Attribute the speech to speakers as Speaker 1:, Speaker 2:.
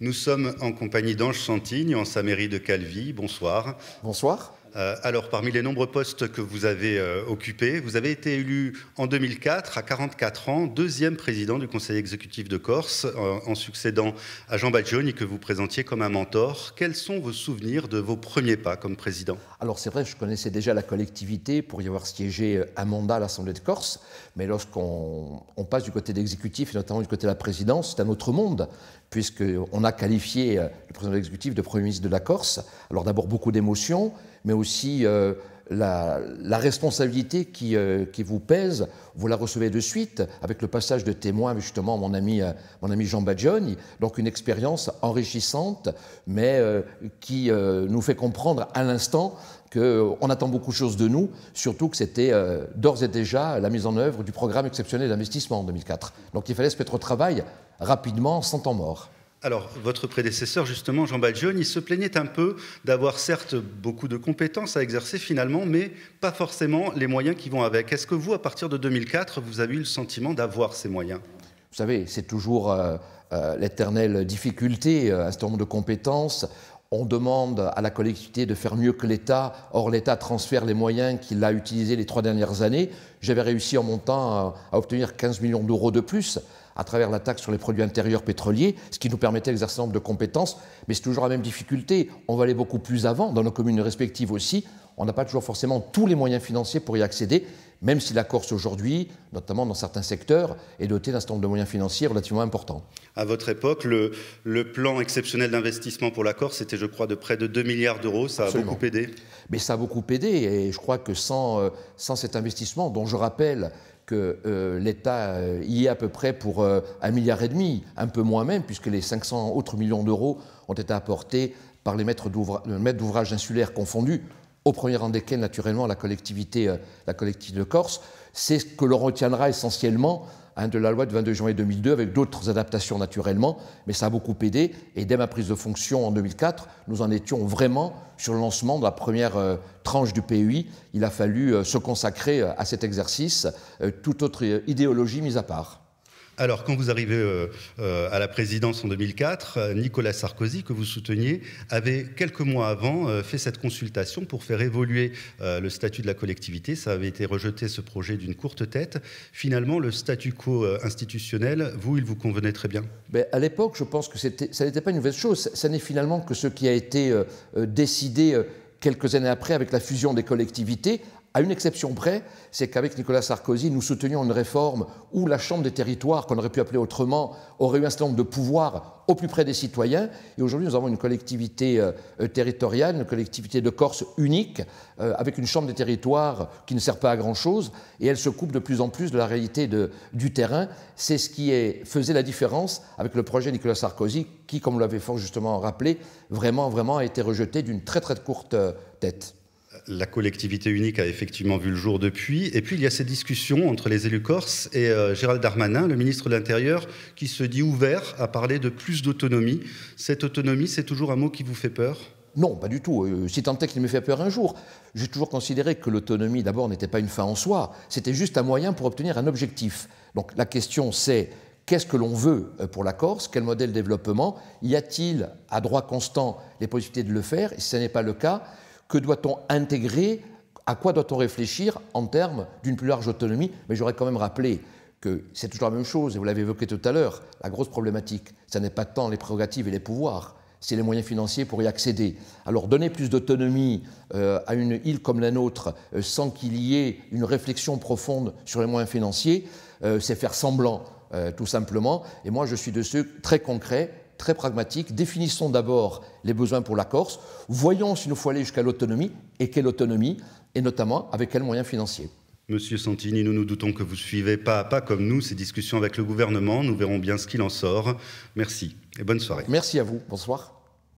Speaker 1: Nous sommes en compagnie d'Ange Santigne en sa mairie de Calvi. Bonsoir. Bonsoir. Euh, alors, parmi les nombreux postes que vous avez euh, occupés, vous avez été élu en 2004, à 44 ans, deuxième président du Conseil exécutif de Corse, en succédant à Jean Baggioni, que vous présentiez comme un mentor. Quels sont vos souvenirs de vos premiers pas comme président
Speaker 2: Alors, c'est vrai, je connaissais déjà la collectivité pour y avoir siégé un euh, mandat à l'Assemblée de Corse, mais lorsqu'on passe du côté d'exécutif et notamment du côté de la présidence, c'est un autre monde puisqu'on a qualifié le président de l'exécutif de Premier ministre de la Corse. Alors d'abord beaucoup d'émotions, mais aussi aussi euh, la, responsabilité euh, qui, vous pèse, vous la recevez de suite avec le passage de témoin, justement, mon ami, euh, mon ami Jean Badgioni. Donc une expérience enrichissante, mais qui nous fait comprendre à l'instant qu'on attend beaucoup de choses de nous, surtout que c'était d'ores et déjà la mise en œuvre du programme exceptionnel d'investissement en 2004. Donc il fallait se mettre au travail rapidement, sans temps mort
Speaker 1: alors, votre prédécesseur, justement, Jean Baljeune, il se plaignait un peu d'avoir certes beaucoup de compétences à exercer finalement, mais pas forcément les moyens qui vont avec. Est-ce que vous, à partir de 2004, vous avez eu le sentiment d'avoir ces moyens
Speaker 2: Vous savez, c'est toujours euh, euh, l'éternelle difficulté, euh, un certain nombre de compétences. On demande à la collectivité de faire mieux que l'État. Or, l'État transfère les moyens qu'il a utilisés les trois dernières années. J'avais réussi en mon temps à obtenir 15 millions d'euros de plus à travers la taxe sur les produits intérieurs pétroliers, ce qui nous permettait d'exercer un nombre de compétences, mais c'est toujours la même difficulté. On va aller beaucoup plus avant, dans nos communes respectives aussi. On n'a pas toujours forcément tous les moyens financiers pour y accéder, même si la Corse aujourd'hui, notamment dans certains secteurs, est dotée d'un certain nombre de moyens financiers relativement importants.
Speaker 1: À votre époque, le, plan exceptionnel d'investissement pour la Corse était, je crois, de près de 2 milliards d'euros. Ça a beaucoup
Speaker 2: aidé. Mais ça a beaucoup aidé, et je crois que sans euh, cet investissement, dont je rappelle que euh, l'État euh, y est à peu près pour euh, un milliard et demi, un peu moins même, puisque les 500 autres millions d'euros ont été apportés par les maîtres d'ouvrage insulaires confondus, au premier rang desquels naturellement la collectivité, la collectivité de Corse. C'est ce que l'on retiendra essentiellement Hein, de la loi de 22 juin 2002 avec d'autres adaptations naturellement, mais ça a beaucoup aidé. Et dès ma prise de fonction en 2004, nous en étions vraiment sur le lancement de la première euh, tranche du PUI. Il a fallu euh, se consacrer euh, à cet exercice, toute autre idéologie mise à part.
Speaker 1: Alors, quand vous arrivez euh, euh, à la présidence en 2004, euh, Nicolas Sarkozy, que vous souteniez, avait quelques mois avant fait cette consultation pour faire évoluer le statut de la collectivité. Ça avait été rejeté, ce projet, d'une courte tête. Finalement,
Speaker 2: le statu quo institutionnel, vous, il vous convenait très bien À l'époque, je pense que ça n'était pas une nouvelle chose. Ça n'est finalement que ce qui a été décidé quelques années après avec la fusion des collectivités, à une exception près, c'est qu'avec Nicolas Sarkozy, nous soutenions une réforme où la Chambre des territoires, qu'on aurait pu appeler autrement, aurait eu un certain nombre de pouvoirs au plus près des citoyens. Et aujourd'hui, nous avons une collectivité euh, euh, territoriale, une collectivité de Corse unique, euh, avec une Chambre des territoires qui ne sert pas à grand-chose, et elle se coupe de plus en plus de la réalité du terrain. C'est ce qui faisait la différence avec le projet Nicolas Sarkozy, qui, comme vous l'avez fort justement rappelé, vraiment, vraiment a été rejeté d'une très, très courte tête
Speaker 1: la collectivité unique a effectivement vu le jour depuis. Et puis, il y a ces discussions entre les élus corses et euh, Gérald Darmanin, le ministre de l'Intérieur, qui se dit ouvert à parler de plus d'autonomie.
Speaker 2: Cette autonomie, c'est toujours un mot qui vous fait peur non, pas du tout. Si tant est qu'il me fait peur un jour, j'ai toujours considéré que l'autonomie, d'abord, n'était pas une fin en soi, c'était juste un moyen pour obtenir un objectif. Donc la question, c'est qu'est-ce que l'on veut euh, pour la Corse, quel modèle de développement, y a-t-il à droit constant les possibilités de le faire, et si ce n'est pas le cas, que doit-on intégrer À quoi doit-on réfléchir en termes d'une plus large autonomie Mais j'aurais quand même rappelé que c'est toujours la même chose, et vous l'avez évoqué tout à l'heure, la grosse problématique, ce n'est pas tant les prérogatives et les pouvoirs, c'est les moyens financiers pour y accéder. Alors donner plus d'autonomie euh, à une île comme la nôtre euh, sans qu'il y ait une réflexion profonde sur les moyens financiers, euh, c'est faire semblant, tout simplement. Et moi, je suis de ceux très concrets très pragmatique. Définissons d'abord les besoins pour la Corse, voyons s'il nous faut aller jusqu'à l'autonomie, et quelle autonomie, et notamment avec quels moyens financiers.
Speaker 1: Monsieur Santini, nous nous doutons que vous suivez pas à pas comme nous ces discussions avec le gouvernement. Nous verrons bien ce qu'il en sort. Merci et bonne soirée. Merci à vous. Bonsoir.